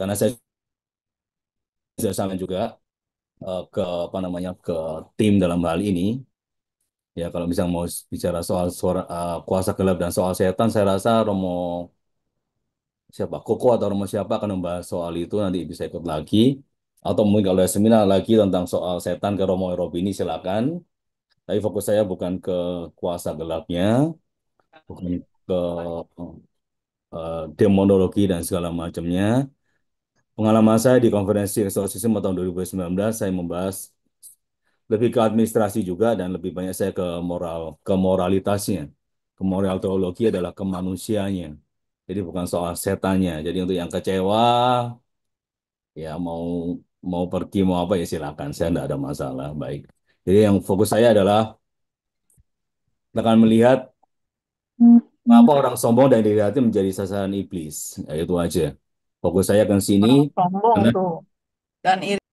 karena saya sudah sampaikan juga uh, ke apa namanya ke tim dalam hal ini ya kalau misalnya mau bicara soal suara, uh, kuasa gelap dan soal setan saya rasa Romo siapa Koko atau Romo siapa akan membahas soal itu nanti bisa ikut lagi atau mungkin kalau ada seminar lagi tentang soal setan ke Romo Eropa ini silakan tapi fokus saya bukan ke kuasa gelapnya bukan ke uh, demonologi dan segala macamnya Pengalaman saya di konferensi resource system tahun 2019, saya membahas lebih ke administrasi juga dan lebih banyak saya ke moral, ke moralitasnya. Ke moral teologi adalah kemanusiaannya. Jadi bukan soal setannya. Jadi untuk yang kecewa, ya mau mau pergi mau apa ya silakan. Saya tidak ada masalah. Baik. Jadi yang fokus saya adalah kita akan melihat hmm. apa orang sombong dan dilihatnya menjadi sasaran iblis. Ya, itu aja. Fokus saya ke sini. Sombong tuh. Dan iri.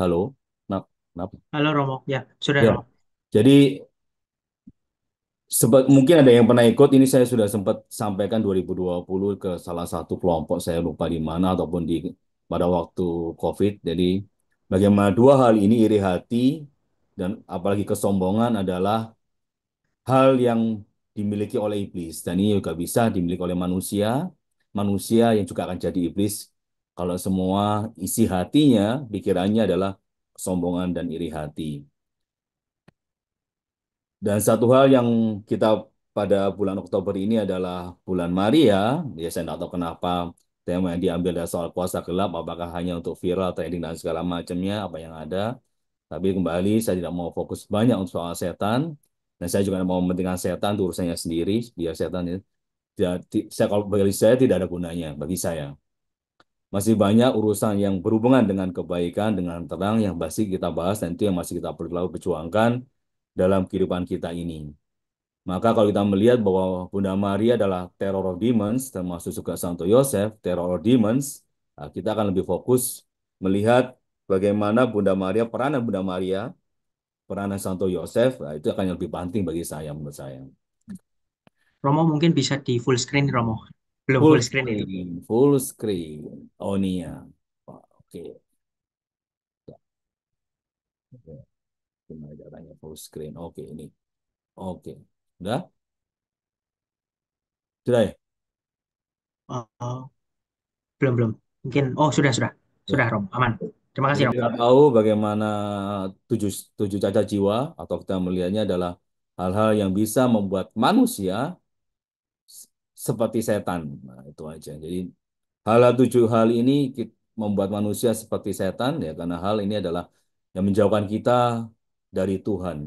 Halo, kenapa? Nah, Halo Romo, ya sudah ya. Romo. Jadi sempat mungkin ada yang pernah ikut ini saya sudah sempat sampaikan 2020 ke salah satu kelompok saya lupa di mana ataupun di pada waktu COVID. Jadi bagaimana dua hal ini iri hati dan apalagi kesombongan adalah hal yang dimiliki oleh iblis dan ini juga bisa dimiliki oleh manusia manusia yang juga akan jadi iblis kalau semua isi hatinya pikirannya adalah kesombongan dan iri hati dan satu hal yang kita pada bulan Oktober ini adalah bulan Maria ya saya tidak tahu kenapa tema yang diambil dari soal puasa gelap apakah hanya untuk viral trending dan segala macamnya apa yang ada tapi kembali saya tidak mau fokus banyak untuk soal setan dan nah, saya juga mau mementingkan setan itu urusannya sendiri biar setan itu tidak, saya kalau bagi saya tidak ada gunanya bagi saya masih banyak urusan yang berhubungan dengan kebaikan dengan terang yang masih kita bahas dan itu yang masih kita perlu perjuangkan dalam kehidupan kita ini maka kalau kita melihat bahwa Bunda Maria adalah teror demons, termasuk juga Santo Yosef, teror demons, nah, kita akan lebih fokus melihat bagaimana Bunda Maria, peranan Bunda Maria peranan Santo Yosef, nah itu akan lebih penting bagi saya menurut saya. Romo mungkin bisa di full screen Romo. Belum full, full screen, screen itu. Full screen. Oh nih ya. Oke. Okay. Gimana caranya full screen? Oke okay, ini. Oke. Okay. Udah? Sudah ya? Uh, belum belum. Mungkin oh sudah sudah. Sudah ya. Rom, aman. Terima kasih. Kita tahu bagaimana tujuh, tujuh cacat jiwa atau kita melihatnya adalah hal-hal yang bisa membuat manusia seperti setan. Nah, itu aja. Jadi hal-hal tujuh hal ini membuat manusia seperti setan ya karena hal ini adalah yang menjauhkan kita dari Tuhan.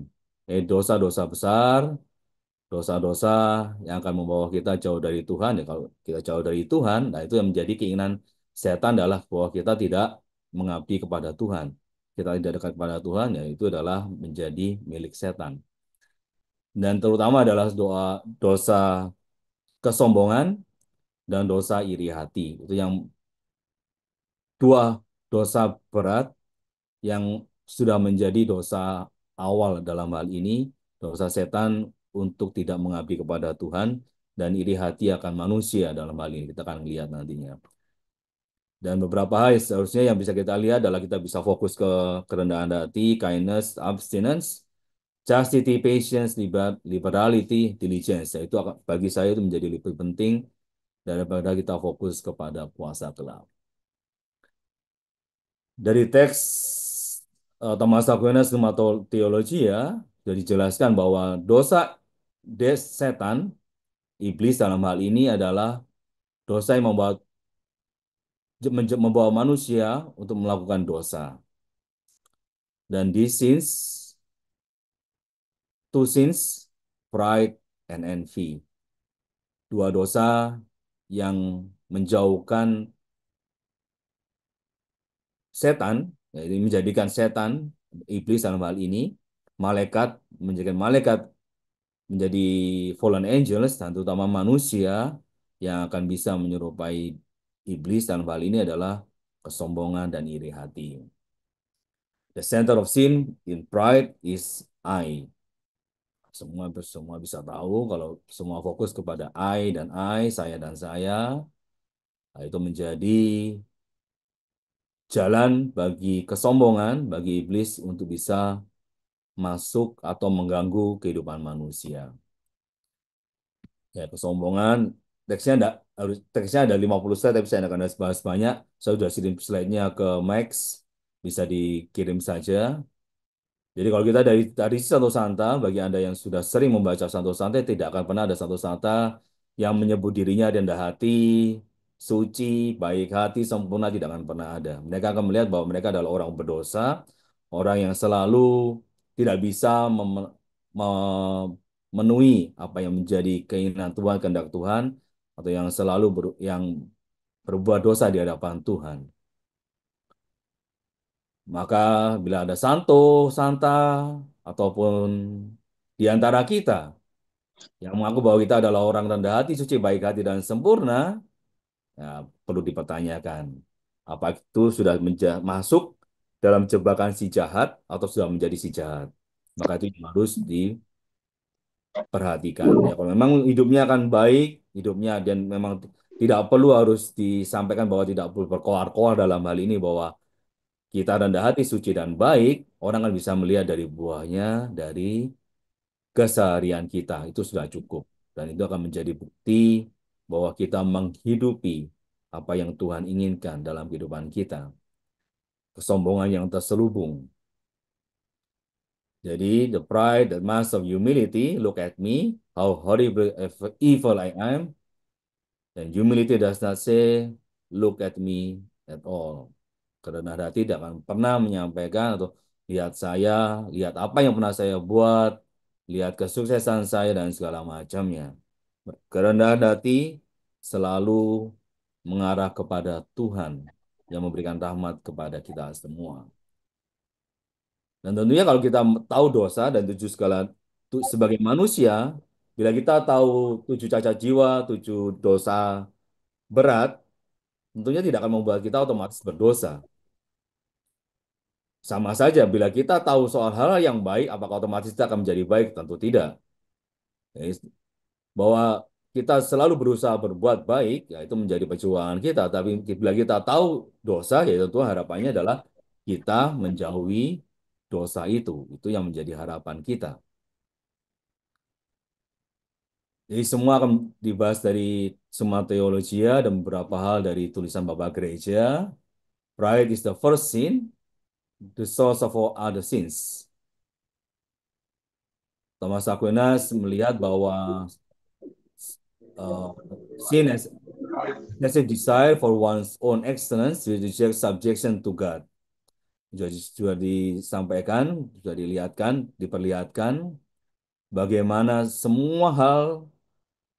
Eh dosa-dosa besar, dosa-dosa yang akan membawa kita jauh dari Tuhan ya kalau kita jauh dari Tuhan, nah itu yang menjadi keinginan setan adalah bahwa kita tidak mengabdi kepada Tuhan. Kita tidak dekat kepada Tuhan, ya itu adalah menjadi milik setan. Dan terutama adalah doa dosa kesombongan dan dosa iri hati. Itu yang dua dosa berat yang sudah menjadi dosa awal dalam hal ini, dosa setan untuk tidak mengabdi kepada Tuhan dan iri hati akan manusia dalam hal ini kita akan lihat nantinya. Dan beberapa hal seharusnya yang bisa kita lihat adalah kita bisa fokus ke kerendahan hati, kindness, abstinence, chastity, patience, liberality, diligence. Itu bagi saya itu menjadi lebih penting daripada kita fokus kepada puasa kelam. Dari teks uh, Thomas Aquinas Teologi ya, sudah dijelaskan bahwa dosa des setan, iblis dalam hal ini adalah dosa yang membuat membawa manusia untuk melakukan dosa. Dan di sins, two sins, pride and envy. Dua dosa yang menjauhkan setan, jadi menjadikan setan, iblis dalam hal ini, malaikat, menjadikan malaikat menjadi fallen angels, dan terutama manusia yang akan bisa menyerupai iblis dan hal ini adalah kesombongan dan iri hati. The center of sin in pride is I. Semua semua bisa tahu kalau semua fokus kepada I dan I, saya dan saya, nah, itu menjadi jalan bagi kesombongan, bagi iblis untuk bisa masuk atau mengganggu kehidupan manusia. Ya, kesombongan teksnya ada harus teksnya ada 50 slide tapi saya tidak akan bahas banyak. Saya sudah kirim slide-nya ke Max, bisa dikirim saja. Jadi kalau kita dari tadi Santo Santa, bagi Anda yang sudah sering membaca Santo Santa, tidak akan pernah ada Santo Santa yang menyebut dirinya rendah hati, suci, baik hati, sempurna, tidak akan pernah ada. Mereka akan melihat bahwa mereka adalah orang berdosa, orang yang selalu tidak bisa memenuhi apa yang menjadi keinginan Tuhan, kehendak Tuhan, atau yang selalu ber, yang berbuat dosa di hadapan Tuhan. Maka bila ada santo, santa, ataupun di antara kita yang mengaku bahwa kita adalah orang rendah hati, suci, baik hati, dan sempurna, ya, perlu dipertanyakan. Apa itu sudah masuk dalam jebakan si jahat atau sudah menjadi si jahat? Maka itu harus diperhatikan. Ya, kalau memang hidupnya akan baik, hidupnya dan memang tidak perlu harus disampaikan bahwa tidak perlu berkoar-koar dalam hal ini bahwa kita rendah hati suci dan baik, orang akan bisa melihat dari buahnya, dari keseharian kita itu sudah cukup dan itu akan menjadi bukti bahwa kita menghidupi apa yang Tuhan inginkan dalam kehidupan kita. Kesombongan yang terselubung jadi the pride, the mask of humility, look at me, how horrible evil I am. and humility does not say, look at me at all. Karena hati tidak akan pernah menyampaikan atau lihat saya, lihat apa yang pernah saya buat, lihat kesuksesan saya dan segala macamnya. Kerendahan hati selalu mengarah kepada Tuhan yang memberikan rahmat kepada kita semua. Dan tentunya kalau kita tahu dosa dan tujuh segala sebagai manusia, bila kita tahu tujuh cacat jiwa, tujuh dosa berat, tentunya tidak akan membuat kita otomatis berdosa. Sama saja, bila kita tahu soal hal hal yang baik, apakah otomatis kita akan menjadi baik? Tentu tidak. bahwa kita selalu berusaha berbuat baik, ya itu menjadi perjuangan kita. Tapi bila kita tahu dosa, ya tentu harapannya adalah kita menjauhi dosa itu. Itu yang menjadi harapan kita. Jadi semua akan dibahas dari semua teologia ya, dan beberapa hal dari tulisan Bapak Gereja. Pride is the first sin, the source of all other sins. Thomas Aquinas melihat bahwa uh, sin as, as a desire for one's own excellence which rejects subjection to God sudah, sudah disampaikan, sudah dilihatkan, diperlihatkan bagaimana semua hal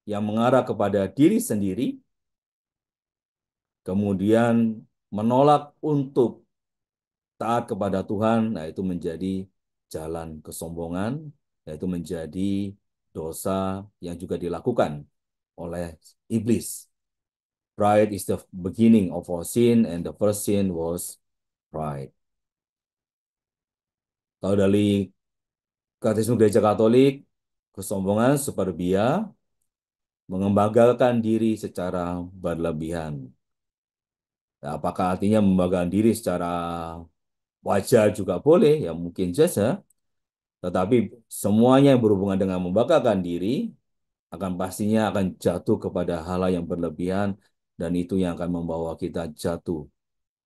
yang mengarah kepada diri sendiri kemudian menolak untuk taat kepada Tuhan, nah itu menjadi jalan kesombongan, yaitu nah menjadi dosa yang juga dilakukan oleh iblis. Pride is the beginning of our sin and the first sin was pride. Kalau dari Katolik Gereja Katolik, kesombongan superbia, mengembangkan diri secara berlebihan. Nah, apakah artinya membanggakan diri secara wajar juga boleh, ya mungkin saja. Tetapi semuanya yang berhubungan dengan membanggakan diri, akan pastinya akan jatuh kepada hal yang berlebihan, dan itu yang akan membawa kita jatuh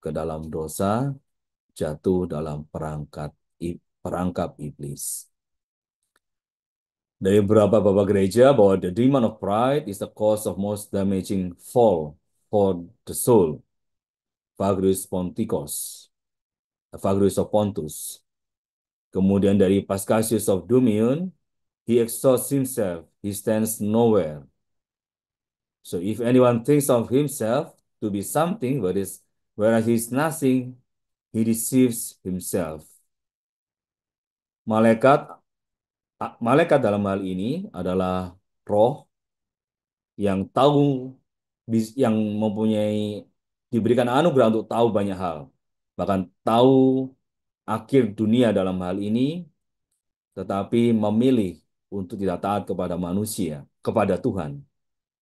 ke dalam dosa, jatuh dalam perangkat perangkap iblis. Dari beberapa bapak gereja bahwa the demon of pride is the cause of most damaging fall for the soul. Fagrius Ponticos, Fagrius of Pontus. Kemudian dari Pascasius of Dumion, he exhausts himself, he stands nowhere. So if anyone thinks of himself to be something, whereas, whereas he is nothing, he deceives himself malaikat malaikat dalam hal ini adalah roh yang tahu yang mempunyai diberikan anugerah untuk tahu banyak hal bahkan tahu akhir dunia dalam hal ini tetapi memilih untuk tidak taat kepada manusia kepada Tuhan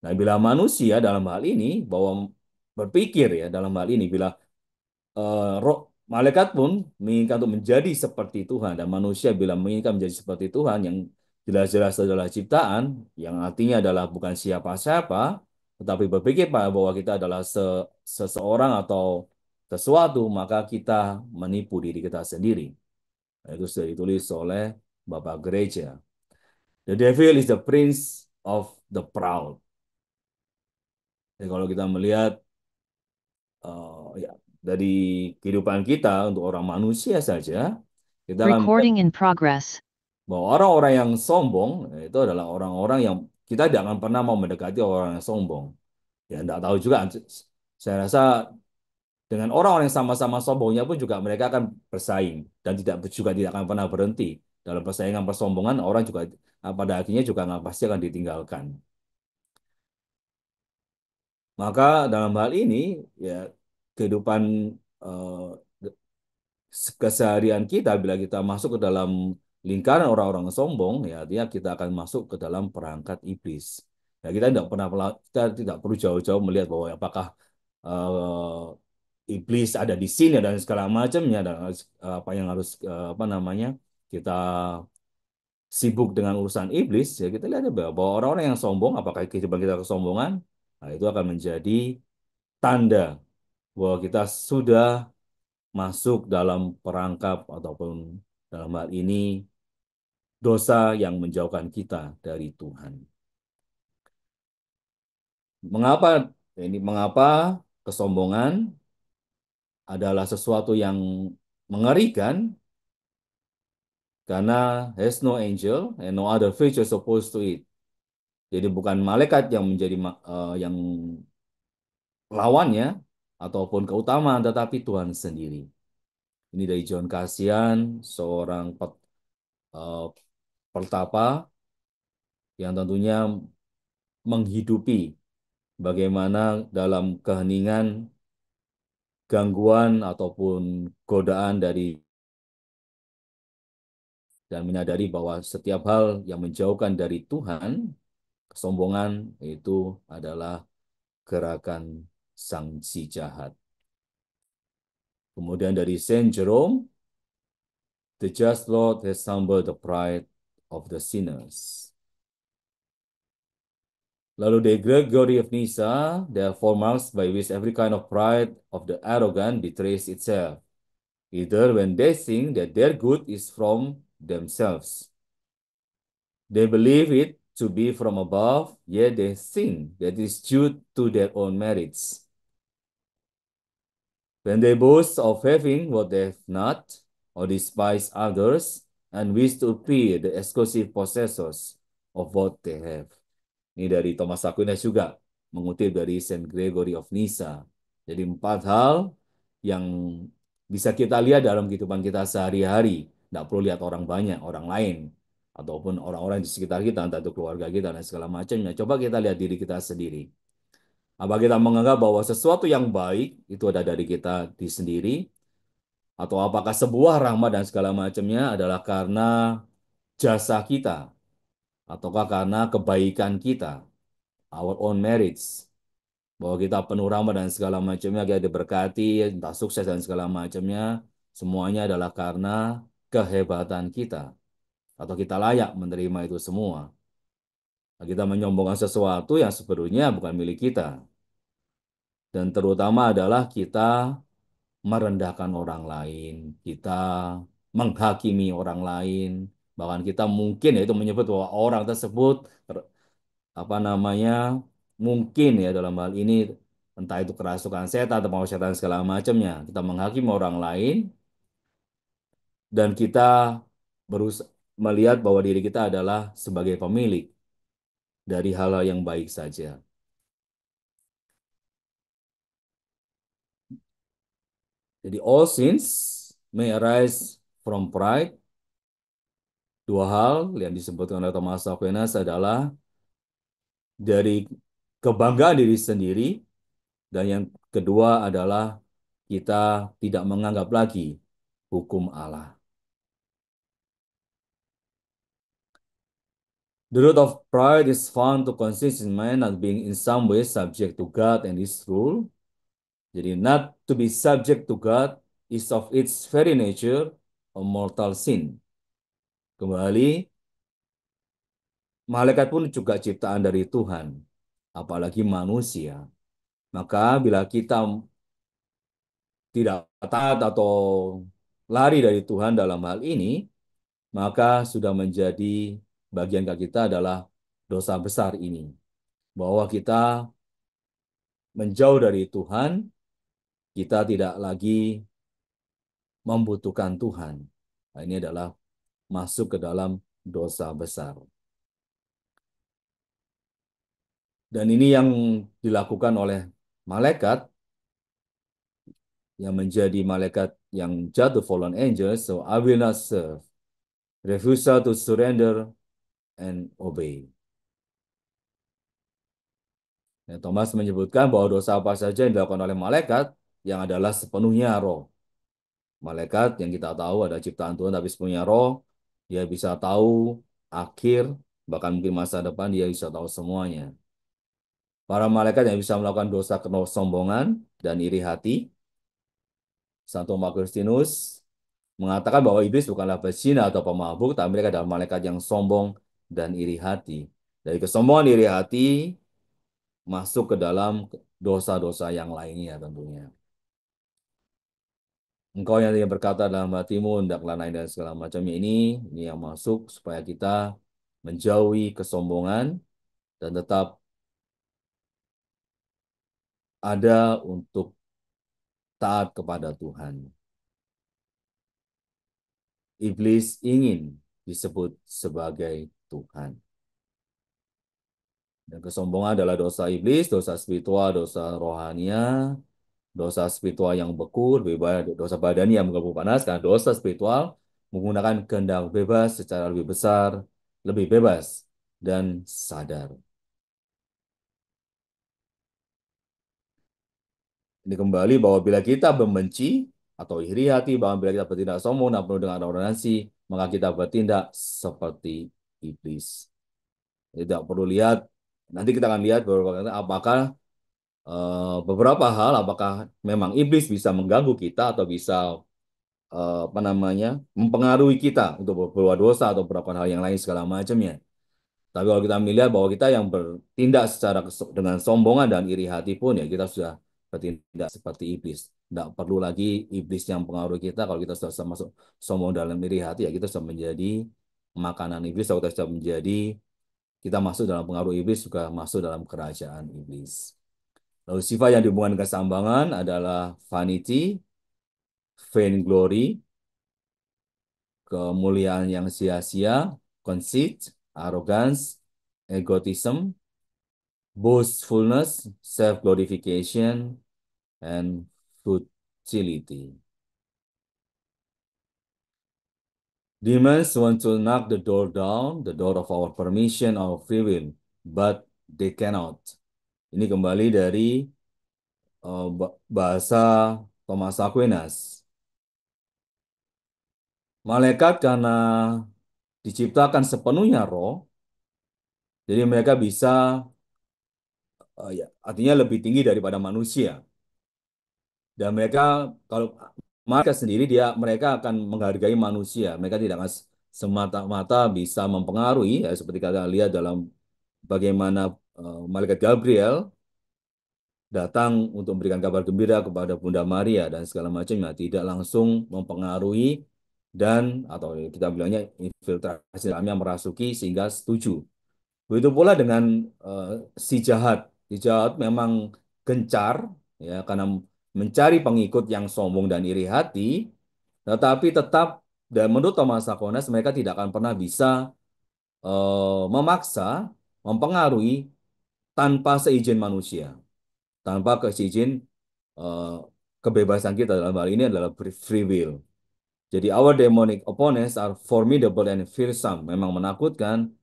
nah bila manusia dalam hal ini bahwa berpikir ya dalam hal ini bila uh, roh Malaikat pun menginginkan untuk menjadi seperti Tuhan dan manusia bila menginginkan menjadi seperti Tuhan yang jelas-jelas adalah ciptaan yang artinya adalah bukan siapa-siapa tetapi berpikir bahwa kita adalah se seseorang atau sesuatu maka kita menipu diri kita sendiri. Itu sudah ditulis oleh Bapak Gereja. The devil is the prince of the proud. Jadi kalau kita melihat uh, ya dari kehidupan kita untuk orang manusia saja kita Recording in progress. bahwa orang-orang yang sombong eh, itu adalah orang-orang yang kita tidak akan pernah mau mendekati orang yang sombong. Ya tidak tahu juga. Saya rasa dengan orang-orang yang sama-sama sombongnya pun juga mereka akan bersaing dan tidak juga tidak akan pernah berhenti dalam persaingan persombongan orang juga eh, pada akhirnya juga nggak pasti akan ditinggalkan. Maka dalam hal ini ya kehidupan uh, keseharian kita bila kita masuk ke dalam lingkaran orang-orang sombong ya artinya kita akan masuk ke dalam perangkat iblis. Ya, kita tidak pernah kita tidak perlu jauh-jauh melihat bahwa apakah uh, iblis ada di sini dan segala macamnya dan eh, apa yang harus apa namanya kita sibuk dengan urusan iblis ya kita lihat bahwa orang-orang yang sombong apakah kehidupan kita kesombongan nah, itu akan menjadi tanda bahwa kita sudah masuk dalam perangkap ataupun dalam hal ini dosa yang menjauhkan kita dari Tuhan. Mengapa ini mengapa kesombongan adalah sesuatu yang mengerikan karena has no angel and no other creature supposed to it. Jadi bukan malaikat yang menjadi uh, yang lawannya, ataupun keutamaan, tetapi Tuhan sendiri. Ini dari John Kasian, seorang pet, uh, pertapa yang tentunya menghidupi bagaimana dalam keheningan gangguan ataupun godaan dari dan menyadari bahwa setiap hal yang menjauhkan dari Tuhan, kesombongan itu adalah gerakan sanksi jahat. Kemudian dari Saint Jerome, The just Lord has humbled the pride of the sinners. Lalu the Gregory of Nyssa, there are four marks by which every kind of pride of the arrogant betrays itself, either when they think that their good is from themselves. They believe it to be from above, yet they think that it is due to their own merits. When they boast of having what they have not, or despise others, and wish to appear the exclusive possessors of what they have. Ini dari Thomas Aquinas juga, mengutip dari Saint Gregory of Nyssa. Jadi empat hal yang bisa kita lihat dalam kehidupan kita sehari-hari. Tidak perlu lihat orang banyak, orang lain, ataupun orang-orang di sekitar kita, entah itu keluarga kita dan segala macamnya. Coba kita lihat diri kita sendiri. Apa nah, kita menganggap bahwa sesuatu yang baik itu ada dari kita di sendiri? Atau apakah sebuah rahmat dan segala macamnya adalah karena jasa kita? Ataukah karena kebaikan kita? Our own merits bahwa kita penuh rahmat dan segala macamnya, kita diberkati, entah sukses dan segala macamnya, semuanya adalah karena kehebatan kita. Atau kita layak menerima itu semua. Nah, kita menyombongkan sesuatu yang sebenarnya bukan milik kita dan terutama adalah kita merendahkan orang lain, kita menghakimi orang lain, bahkan kita mungkin ya itu menyebut bahwa orang tersebut apa namanya mungkin ya dalam hal ini entah itu kerasukan setan atau setan segala macamnya, kita menghakimi orang lain dan kita berus melihat bahwa diri kita adalah sebagai pemilik dari hal-hal yang baik saja. Jadi all sins may arise from pride. Dua hal yang disebutkan oleh Thomas Aquinas adalah dari kebanggaan diri sendiri dan yang kedua adalah kita tidak menganggap lagi hukum Allah. The root of pride is found to consist in man not being in some way subject to God and his rule. Jadi not to be subject to God is of its very nature a mortal sin. Kembali, malaikat pun juga ciptaan dari Tuhan, apalagi manusia. Maka bila kita tidak taat atau lari dari Tuhan dalam hal ini, maka sudah menjadi bagian kita adalah dosa besar ini. Bahwa kita menjauh dari Tuhan, kita tidak lagi membutuhkan Tuhan. Nah, ini adalah masuk ke dalam dosa besar. Dan ini yang dilakukan oleh malaikat yang menjadi malaikat yang jatuh fallen angel, so I will not serve. Refusal to surrender and obey. Nah, Thomas menyebutkan bahwa dosa apa saja yang dilakukan oleh malaikat yang adalah sepenuhnya roh. Malaikat yang kita tahu ada ciptaan Tuhan tapi sepenuhnya roh, dia bisa tahu akhir, bahkan mungkin masa depan dia bisa tahu semuanya. Para malaikat yang bisa melakukan dosa kesombongan dan iri hati, Santo Magustinus mengatakan bahwa iblis bukanlah pesina atau pemabuk, tapi mereka adalah malaikat yang sombong dan iri hati. Dari kesombongan iri hati masuk ke dalam dosa-dosa yang lainnya tentunya. Engkau yang tidak berkata dalam hatimu, hendaklah naik dan segala macamnya ini, ini yang masuk supaya kita menjauhi kesombongan dan tetap ada untuk taat kepada Tuhan. Iblis ingin disebut sebagai Tuhan. Dan kesombongan adalah dosa iblis, dosa spiritual, dosa rohania, dosa spiritual yang beku lebih banyak dosa badani yang mengganggu panas karena dosa spiritual menggunakan kehendak bebas secara lebih besar, lebih bebas dan sadar. Ini kembali bahwa bila kita membenci atau iri hati, bahwa bila kita bertindak sombong dan penuh dengan arrogansi, maka kita bertindak seperti iblis. Tidak perlu lihat, nanti kita akan lihat beberapa kata apakah Eh, beberapa hal apakah memang iblis bisa mengganggu kita atau bisa uh, apa namanya mempengaruhi kita untuk berbuat dosa atau beberapa hal yang lain segala macamnya. Tapi kalau kita melihat bahwa kita yang bertindak secara dengan sombongan dan iri hati pun ya kita sudah bertindak seperti iblis. Tidak perlu lagi iblis yang pengaruh kita kalau kita sudah masuk sombong dalam iri hati ya kita sudah menjadi makanan iblis atau kita sudah menjadi kita masuk dalam pengaruh iblis juga masuk dalam kerajaan iblis. Lalu sifat yang dihubungkan dengan kesambangan adalah vanity, vain glory, kemuliaan yang sia-sia, conceit, arrogance, egotism, boastfulness, self-glorification, and futility. Demons want to knock the door down, the door of our permission, our free will, but they cannot. Ini kembali dari eh, bahasa Thomas Aquinas. Malaikat karena diciptakan sepenuhnya roh, jadi mereka bisa eh, ya, artinya lebih tinggi daripada manusia. Dan mereka kalau mereka sendiri dia mereka akan menghargai manusia. Mereka tidak semata-mata bisa mempengaruhi ya seperti kalian lihat dalam bagaimana Eh, malaikat Gabriel datang untuk memberikan kabar gembira kepada Bunda Maria dan segala macamnya tidak langsung mempengaruhi dan atau kita bilangnya infiltrasi dalamnya merasuki sehingga setuju. Begitu pula dengan uh, si jahat. Si jahat memang gencar ya karena mencari pengikut yang sombong dan iri hati, tetapi tetap dan menurut Thomas Aquinas mereka tidak akan pernah bisa uh, memaksa, mempengaruhi tanpa seizin manusia, tanpa keizin uh, eh, kebebasan kita dalam hal ini adalah free will. Jadi our demonic opponents are formidable and fearsome, memang menakutkan.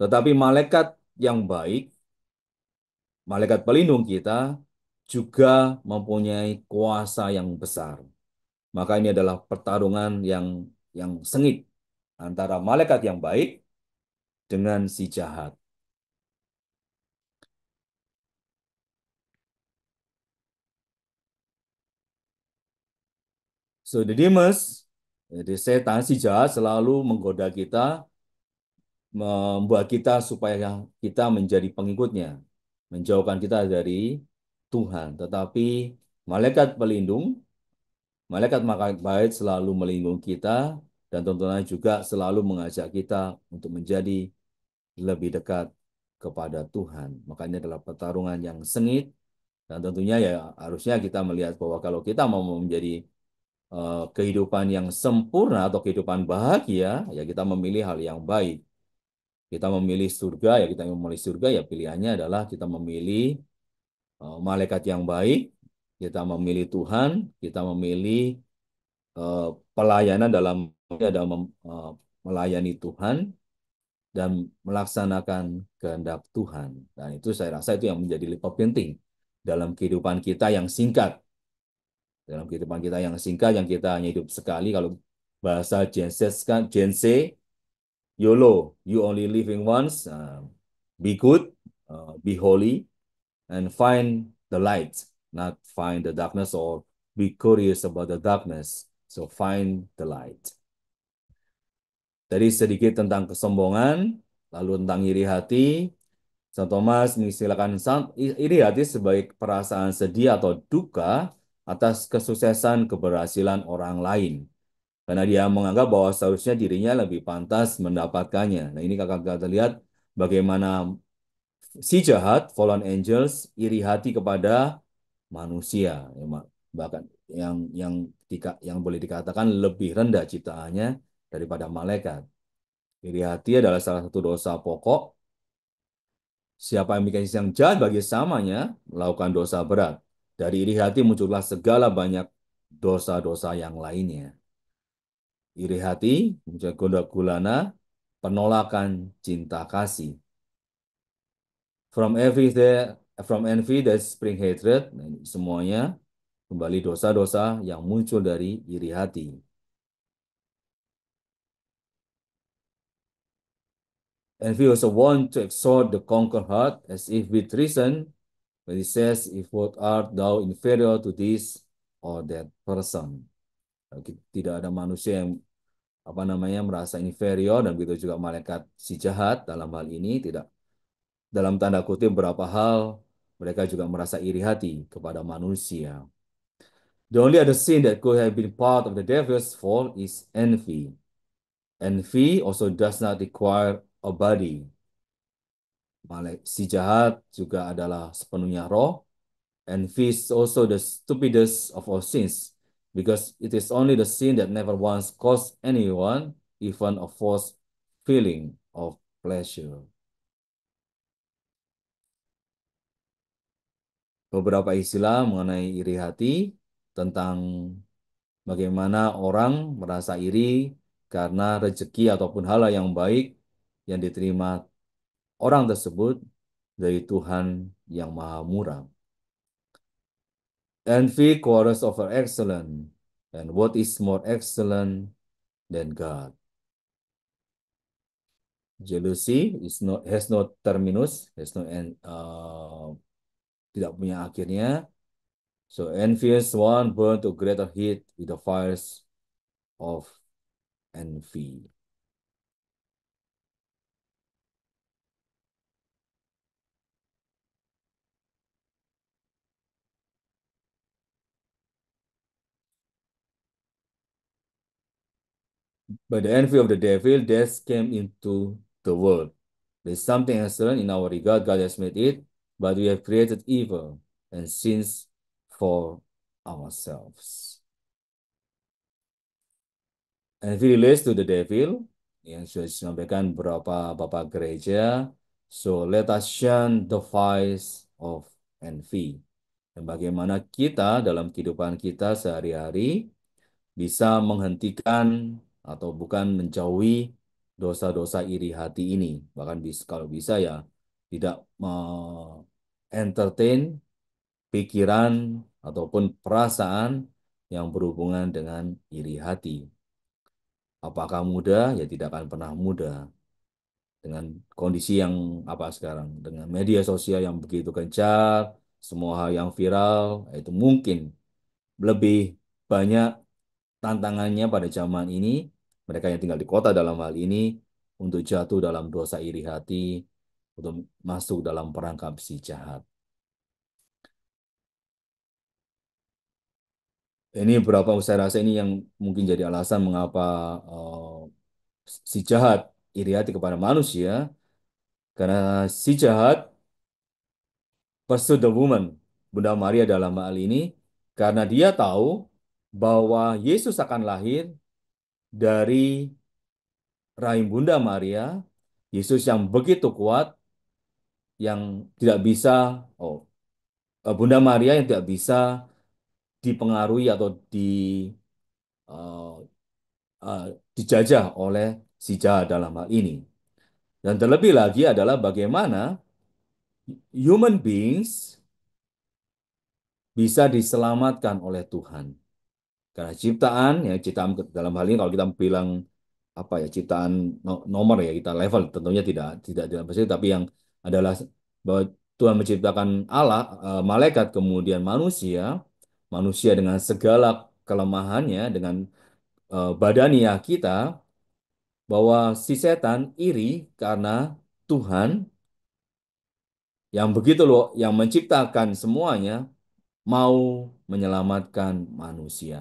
Tetapi malaikat yang baik, malaikat pelindung kita juga mempunyai kuasa yang besar. Maka ini adalah pertarungan yang yang sengit antara malaikat yang baik dengan si jahat. So the demons, jadi setan si jahat selalu menggoda kita, membuat kita supaya kita menjadi pengikutnya, menjauhkan kita dari Tuhan. Tetapi malaikat pelindung, malaikat malaikat baik selalu melindungi kita dan tentunya juga selalu mengajak kita untuk menjadi lebih dekat kepada Tuhan. Makanya adalah pertarungan yang sengit dan tentunya ya harusnya kita melihat bahwa kalau kita mau menjadi Eh, kehidupan yang sempurna atau kehidupan bahagia, ya kita memilih hal yang baik. Kita memilih surga, ya kita memilih surga, ya pilihannya adalah kita memilih eh, malaikat yang baik, kita memilih Tuhan, kita memilih eh, pelayanan dalam melayani Tuhan dan melaksanakan kehendak Tuhan. Dan itu saya rasa itu yang menjadi lebih penting dalam kehidupan kita yang singkat dalam kehidupan kita yang singkat yang kita hanya hidup sekali kalau bahasa Genesis kan Gense YOLO you only living once uh, be good uh, be holy and find the light not find the darkness or be curious about the darkness so find the light Tadi sedikit tentang kesombongan, lalu tentang iri hati. Santo Thomas mengistilahkan iri hati sebagai perasaan sedih atau duka atas kesuksesan keberhasilan orang lain. Karena dia menganggap bahwa seharusnya dirinya lebih pantas mendapatkannya. Nah ini kakak kita lihat bagaimana si jahat, fallen angels, iri hati kepada manusia. Ya, bahkan yang yang yang boleh dikatakan lebih rendah ciptaannya daripada malaikat. Iri hati adalah salah satu dosa pokok Siapa yang bikin yang jahat bagi samanya melakukan dosa berat. Dari iri hati muncullah segala banyak dosa-dosa yang lainnya. Iri hati, muncul gondok gulana, penolakan cinta kasih. From every day, from envy that spring hatred, nah, semuanya kembali dosa-dosa yang muncul dari iri hati. Envy also want to exhort the conquered heart as if with reason But it says, if what art thou inferior to this or that person. Nah, tidak ada manusia yang apa namanya merasa inferior dan begitu juga malaikat si jahat dalam hal ini tidak dalam tanda kutip berapa hal mereka juga merasa iri hati kepada manusia. The only other sin that could have been part of the devil's fall is envy. Envy also does not require a body. Malek, si jahat juga adalah sepenuhnya roh, and fish also the stupidest of all sins, because it is only the sin that never once caused anyone even a false feeling of pleasure. Beberapa istilah mengenai iri hati tentang bagaimana orang merasa iri karena rezeki ataupun hal yang baik yang diterima orang tersebut dari Tuhan yang Maha Murah. And we chorus of our and what is more excellent than God? Jealousy is not has no terminus, has no end, uh, tidak punya akhirnya. So envious one burn to greater heat with the fires of envy. By the envy of the devil, death came into the world. There's something excellent in our regard. God has made it, but we have created evil and sins for ourselves. Envy relates to the devil, yang sudah disampaikan beberapa bapak gereja. So let us shun the vice of envy. Dan bagaimana kita dalam kehidupan kita sehari-hari bisa menghentikan atau bukan menjauhi dosa-dosa iri hati ini. Bahkan bisa, kalau bisa ya tidak entertain pikiran ataupun perasaan yang berhubungan dengan iri hati. Apakah mudah? Ya tidak akan pernah mudah. Dengan kondisi yang apa sekarang? Dengan media sosial yang begitu kencang, semua hal yang viral, ya itu mungkin lebih banyak tantangannya pada zaman ini mereka yang tinggal di kota dalam hal ini untuk jatuh dalam dosa iri hati, untuk masuk dalam perangkap si jahat. Ini berapa saya rasa ini yang mungkin jadi alasan mengapa uh, si jahat iri hati kepada manusia karena si jahat pursue the woman Bunda Maria dalam hal ini karena dia tahu bahwa Yesus akan lahir dari rahim Bunda Maria, Yesus yang begitu kuat, yang tidak bisa, oh, eh, Bunda Maria yang tidak bisa dipengaruhi atau di uh, uh, dijajah oleh si jahat dalam hal ini. Dan terlebih lagi adalah bagaimana human beings bisa diselamatkan oleh Tuhan. Karena ciptaan, ya ciptaan dalam hal ini kalau kita bilang apa ya ciptaan nomor ya kita level tentunya tidak tidak dalam persis tapi yang adalah bahwa Tuhan menciptakan Allah e, malaikat kemudian manusia manusia dengan segala kelemahannya dengan e, badania kita bahwa si setan iri karena Tuhan yang begitu loh yang menciptakan semuanya mau menyelamatkan manusia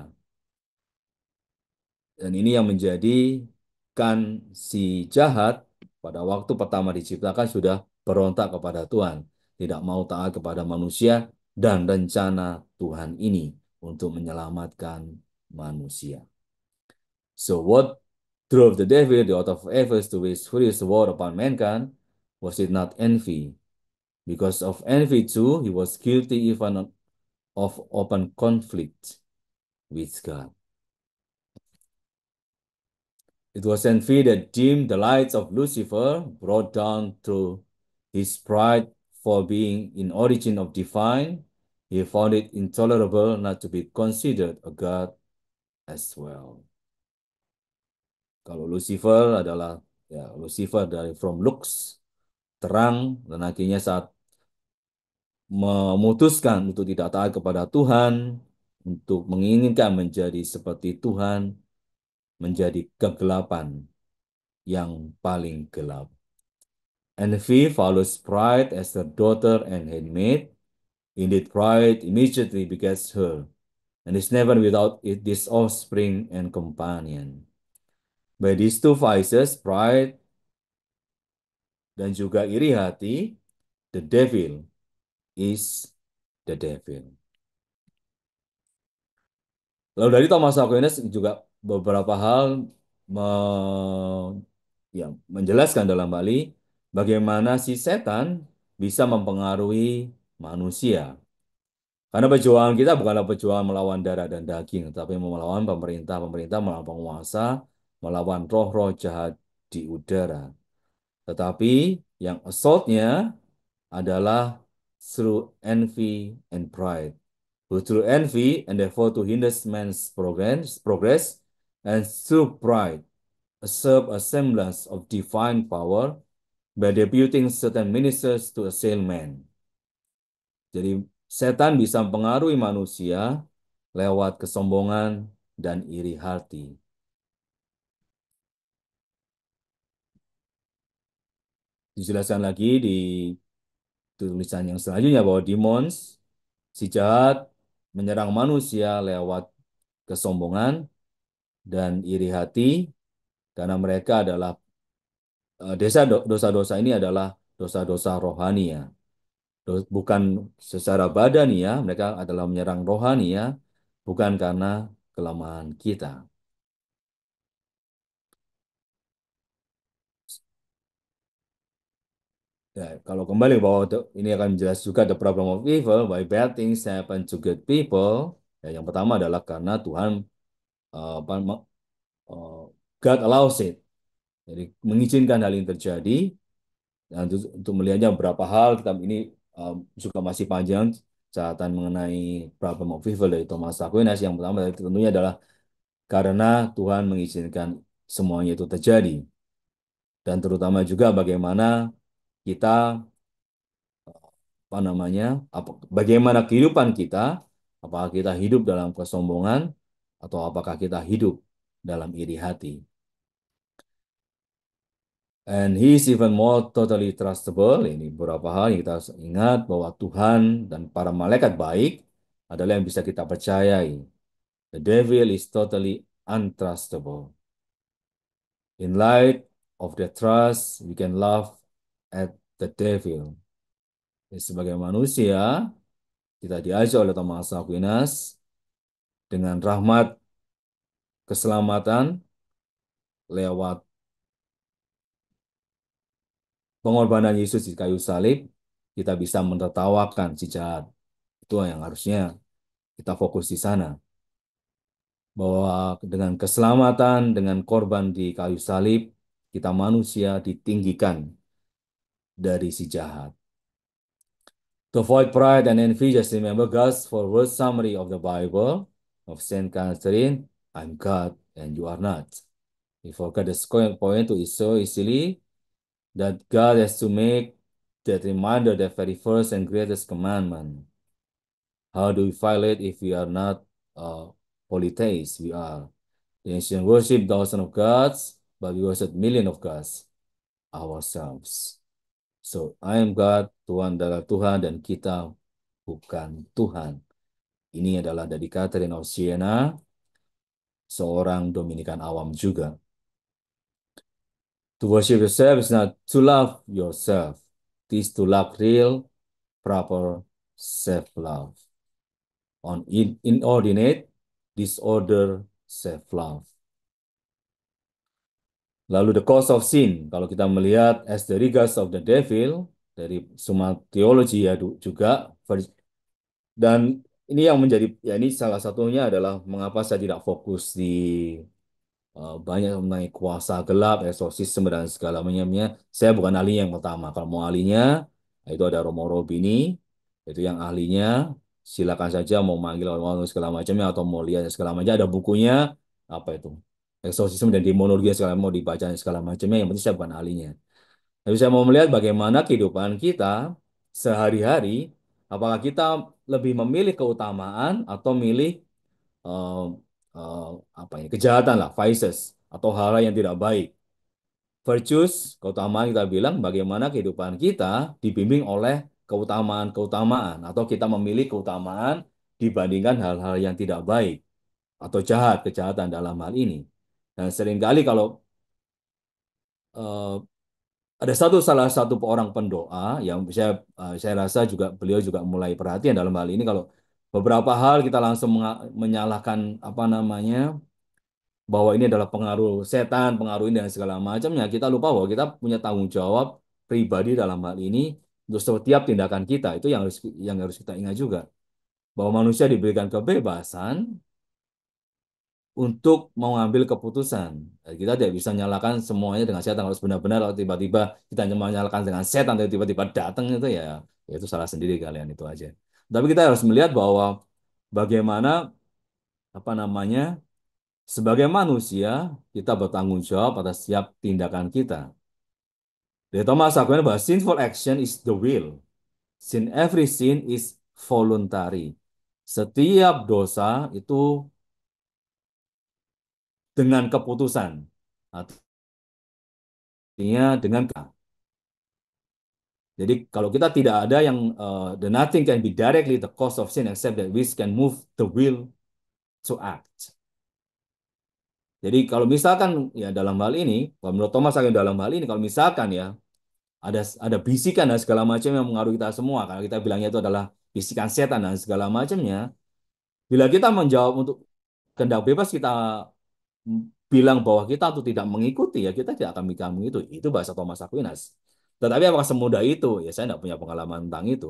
dan ini yang menjadikan si jahat pada waktu pertama diciptakan sudah berontak kepada Tuhan, tidak mau taat kepada manusia dan rencana Tuhan ini untuk menyelamatkan manusia. So what drove the devil, the out of Ephesus, to wish for his war upon mankind? Was it not envy? Because of envy too, he was guilty even of open conflict with God. It was envy that dimmed the lights of Lucifer, brought down through his pride for being in origin of divine. He found it intolerable not to be considered a god as well. Kalau Lucifer adalah ya Lucifer dari from lux terang dan akhirnya saat memutuskan untuk tidak taat kepada Tuhan, untuk menginginkan menjadi seperti Tuhan, menjadi kegelapan yang paling gelap. Envy follows pride as her daughter and handmaid. Indeed, pride immediately begets her, and is never without it this offspring and companion. By these two vices, pride dan juga iri hati, the devil is the devil. Lalu dari Thomas Aquinas juga beberapa hal me, ya, menjelaskan dalam Bali bagaimana si setan bisa mempengaruhi manusia. Karena perjuangan kita bukanlah perjuangan melawan darah dan daging, tapi melawan pemerintah, pemerintah melawan penguasa, melawan roh-roh jahat di udara. Tetapi yang assaultnya adalah through envy and pride, who through envy and therefore to hinder man's progress and through pride assert a semblance of divine power by deputing certain ministers to assail men. Jadi setan bisa mempengaruhi manusia lewat kesombongan dan iri hati. Dijelaskan lagi di tulisan yang selanjutnya bahwa demons, si jahat menyerang manusia lewat kesombongan dan iri hati karena mereka adalah eh, desa dosa-dosa ini adalah dosa-dosa rohani ya. Bukan secara badan ya, mereka adalah menyerang rohani ya, bukan karena kelemahan kita. Ya, kalau kembali bahwa ini akan jelas juga the problem of evil by bad things happen to good people. Ya, yang pertama adalah karena Tuhan Eh, apa eh, God allows it. Jadi mengizinkan hal ini terjadi dan untuk, untuk melihatnya beberapa hal kita ini eh, um, suka masih panjang catatan mengenai problem of evil dari Thomas Aquinas yang pertama tentunya adalah karena Tuhan mengizinkan semuanya itu terjadi dan terutama juga bagaimana kita apa namanya apa, bagaimana kehidupan kita apakah kita hidup dalam kesombongan atau apakah kita hidup dalam iri hati. And he is even more totally trustable. Ini beberapa hal yang kita harus ingat bahwa Tuhan dan para malaikat baik adalah yang bisa kita percayai. The devil is totally untrustable. In light of the trust, we can laugh at the devil. Jadi, sebagai manusia, kita diajak oleh Thomas Aquinas dengan rahmat keselamatan lewat pengorbanan Yesus di kayu salib, kita bisa menertawakan si jahat. Itu yang harusnya kita fokus di sana. Bahwa dengan keselamatan, dengan korban di kayu salib, kita manusia ditinggikan dari si jahat. To avoid pride and envy, just remember God's for word summary of the Bible of Saint Catherine, I'm God and you are not. He forgot the point to so easily that God has to make that reminder the very first and greatest commandment. How do we violate if we are not uh, polytheists? We are. The ancient worship thousands of gods, but we worship millions of gods ourselves. So I am God, Tuhan adalah Tuhan, dan kita bukan Tuhan. Ini adalah dari Catherine of Siena, seorang Dominikan awam juga. To worship yourself is not to love yourself. It is to love real, proper self-love. On in inordinate, disorder, self-love. Lalu the cause of sin, kalau kita melihat as the regards of the devil, dari Summa Theology ya juga, dan ini yang menjadi ya ini salah satunya adalah mengapa saya tidak fokus di uh, banyak mengenai kuasa gelap, eksorsisme dan segala macamnya. Saya bukan ahli yang pertama. Kalau mau ahlinya, itu ada Romo Robini, itu yang ahlinya. Silakan saja mau manggil orang-orang segala macamnya atau mau lihat segala macam. Ada bukunya apa itu? Eksorsisme dan demonologi segala mau dibaca segala macamnya. Yang penting saya bukan ahlinya. Tapi saya mau melihat bagaimana kehidupan kita sehari-hari Apakah kita lebih memilih keutamaan atau milih uh, uh, apa ya kejahatan lah, vices atau hal hal yang tidak baik? Virtues, keutamaan kita bilang bagaimana kehidupan kita dibimbing oleh keutamaan-keutamaan atau kita memilih keutamaan dibandingkan hal-hal yang tidak baik atau jahat kejahatan dalam hal ini. Dan seringkali kalau uh, ada satu salah satu orang pendoa yang saya eh, saya rasa juga beliau juga mulai perhatian dalam hal ini kalau beberapa hal kita langsung menyalahkan apa namanya bahwa ini adalah pengaruh setan, pengaruh ini dan segala macamnya. Kita lupa bahwa kita punya tanggung jawab pribadi dalam hal ini untuk setiap tindakan kita. Itu yang harus yang harus kita ingat juga bahwa manusia diberikan kebebasan untuk mengambil keputusan. Eh, kita tidak bisa nyalakan semuanya dengan setan. Kalau benar-benar kalau tiba-tiba kita hanya menyalakan dengan setan, tiba-tiba datang itu ya, ya itu salah sendiri kalian itu aja. Tapi kita harus melihat bahwa bagaimana apa namanya sebagai manusia kita bertanggung jawab atas setiap tindakan kita. Dari Thomas Aquinas bahwa sinful action is the will. Sin every sin is voluntary. Setiap dosa itu dengan keputusan. Artinya dengan jadi kalau kita tidak ada yang uh, eh, the nothing can be directly the cause of sin except that we can move the will to act. Jadi kalau misalkan ya dalam hal ini, kalau menurut Thomas akan dalam hal ini kalau misalkan ya ada ada bisikan dan segala macam yang mengaruhi kita semua karena kita bilangnya itu adalah bisikan setan dan segala macamnya. Bila kita menjawab untuk kendak bebas kita bilang bahwa kita tuh tidak mengikuti ya kita tidak akan mengikuti itu itu bahasa Thomas Aquinas tetapi apakah semudah itu ya saya tidak punya pengalaman tentang itu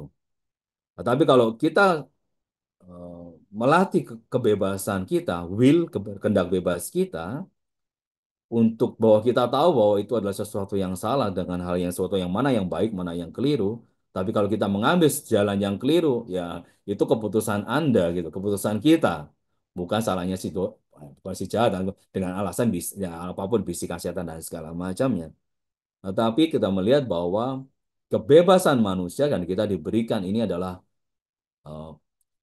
tetapi kalau kita eh, melatih kebebasan kita will keberkendak kehendak bebas kita untuk bahwa kita tahu bahwa itu adalah sesuatu yang salah dengan hal yang sesuatu yang mana yang baik mana yang keliru tapi kalau kita mengambil jalan yang keliru ya itu keputusan anda gitu keputusan kita bukan salahnya situ kondisi jahat dengan alasan ya, apapun bisikan kesehatan dan segala macamnya. Tetapi kita melihat bahwa kebebasan manusia dan kita diberikan ini adalah uh,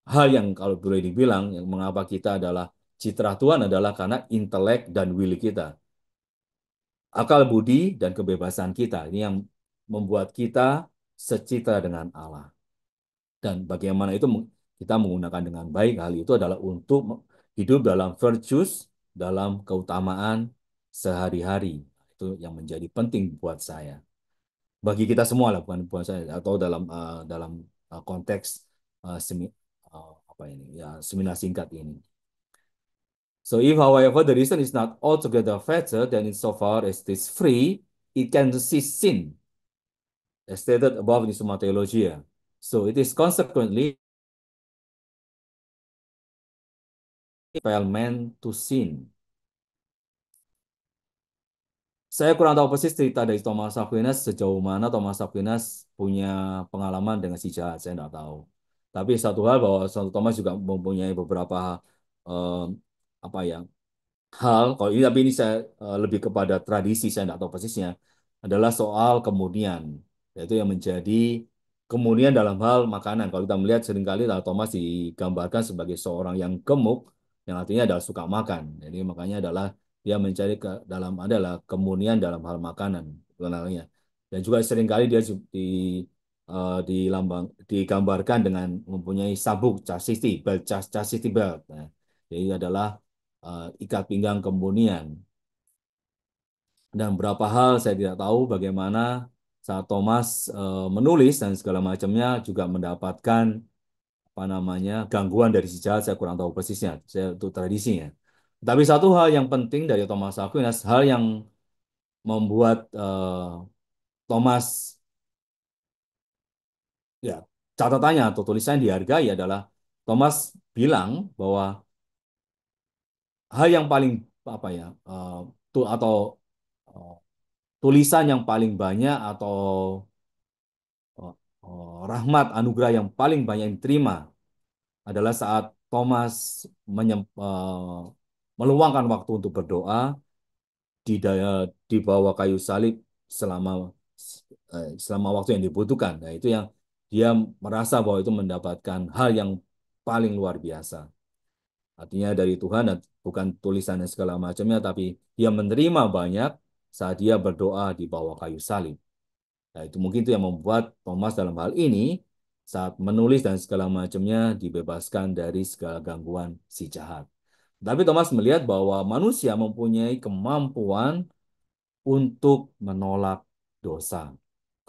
hal yang kalau boleh dibilang yang mengapa kita adalah citra Tuhan adalah karena intelek dan will kita. Akal budi dan kebebasan kita ini yang membuat kita secitra dengan Allah. Dan bagaimana itu kita menggunakan dengan baik hal itu adalah untuk hidup dalam virtues, dalam keutamaan sehari-hari. Itu yang menjadi penting buat saya. Bagi kita semua lah, bukan buat saya atau dalam uh, dalam uh, konteks uh, semi uh, apa ini ya seminar singkat ini. So if however the reason is not altogether better than far as it is free, it can see sin, as stated above in Summa Theologia. So it is consequently compel man to sin. Saya kurang tahu persis cerita dari Thomas Aquinas sejauh mana Thomas Aquinas punya pengalaman dengan si jahat, saya tidak tahu. Tapi satu hal bahwa Santo Thomas juga mempunyai beberapa eh, apa ya hal kalau ini tapi ini saya eh, lebih kepada tradisi saya tidak tahu persisnya adalah soal kemudian yaitu yang menjadi kemudian dalam hal makanan. Kalau kita melihat seringkali Thomas digambarkan sebagai seorang yang gemuk yang artinya adalah suka makan. Jadi makanya adalah dia mencari ke dalam adalah kemunian dalam hal makanan sebenarnya. Dan juga seringkali dia di uh, lambang digambarkan dengan mempunyai sabuk chastity belt chastity belt. Nah, jadi adalah uh, ikat pinggang kemunian. Dan berapa hal saya tidak tahu bagaimana saat Thomas uh, menulis dan segala macamnya juga mendapatkan apa namanya gangguan dari si jahat saya kurang tahu persisnya saya untuk tradisinya tapi satu hal yang penting dari Thomas Aquinas hal yang membuat uh, Thomas ya catatannya atau tulisannya dihargai adalah Thomas bilang bahwa hal yang paling apa ya uh, tu, atau uh, tulisan yang paling banyak atau Oh, rahmat anugerah yang paling banyak diterima adalah saat Thomas menyem, eh, meluangkan waktu untuk berdoa di di bawah kayu salib selama eh, selama waktu yang dibutuhkan. Nah, itu yang dia merasa bahwa itu mendapatkan hal yang paling luar biasa. Artinya dari Tuhan eh, bukan tulisannya segala macamnya tapi dia menerima banyak saat dia berdoa di bawah kayu salib. Nah, itu mungkin itu yang membuat Thomas dalam hal ini saat menulis dan segala macamnya dibebaskan dari segala gangguan si jahat. Tapi Thomas melihat bahwa manusia mempunyai kemampuan untuk menolak dosa,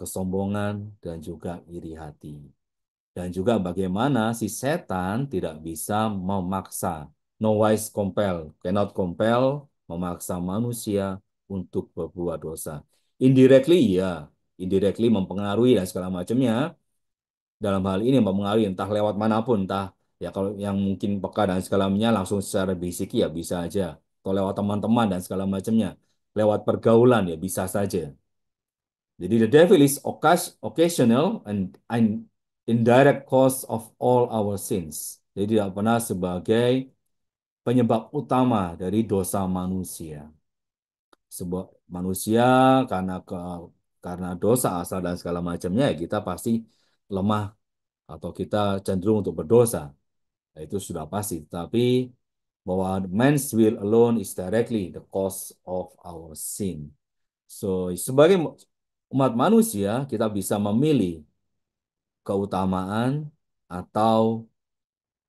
kesombongan, dan juga iri hati. Dan juga bagaimana si setan tidak bisa memaksa. No wise compel, cannot compel, memaksa manusia untuk berbuat dosa. Indirectly ya, indirectly mempengaruhi dan segala macamnya dalam hal ini mempengaruhi entah lewat manapun entah ya kalau yang mungkin peka dan segala macamnya langsung secara basic ya bisa aja atau lewat teman-teman dan segala macamnya lewat pergaulan ya bisa saja jadi the devil is occasional and, and indirect cause of all our sins jadi tidak pernah sebagai penyebab utama dari dosa manusia sebab manusia karena ke karena dosa asal dan segala macamnya ya kita pasti lemah atau kita cenderung untuk berdosa. Nah, itu sudah pasti. Tapi bahwa man's will alone is directly the cause of our sin. So sebagai umat manusia kita bisa memilih keutamaan atau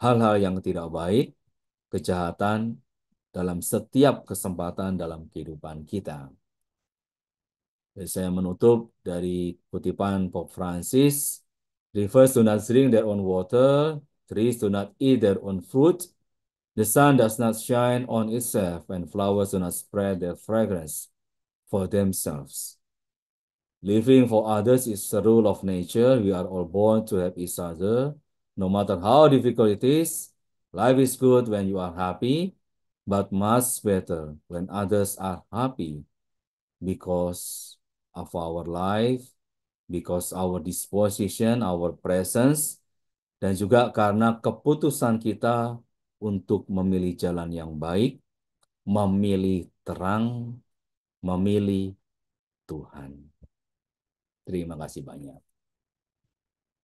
hal-hal yang tidak baik, kejahatan dalam setiap kesempatan dalam kehidupan kita. Saya menutup dari kutipan Pope Francis. Rivers do not drink their own water, trees do not eat their own fruit, the sun does not shine on itself, and flowers do not spread their fragrance for themselves. Living for others is the rule of nature. We are all born to help each other. No matter how difficult it is, life is good when you are happy, but much better when others are happy because of our life because our disposition, our presence, dan juga karena keputusan kita untuk memilih jalan yang baik, memilih terang, memilih Tuhan. Terima kasih banyak.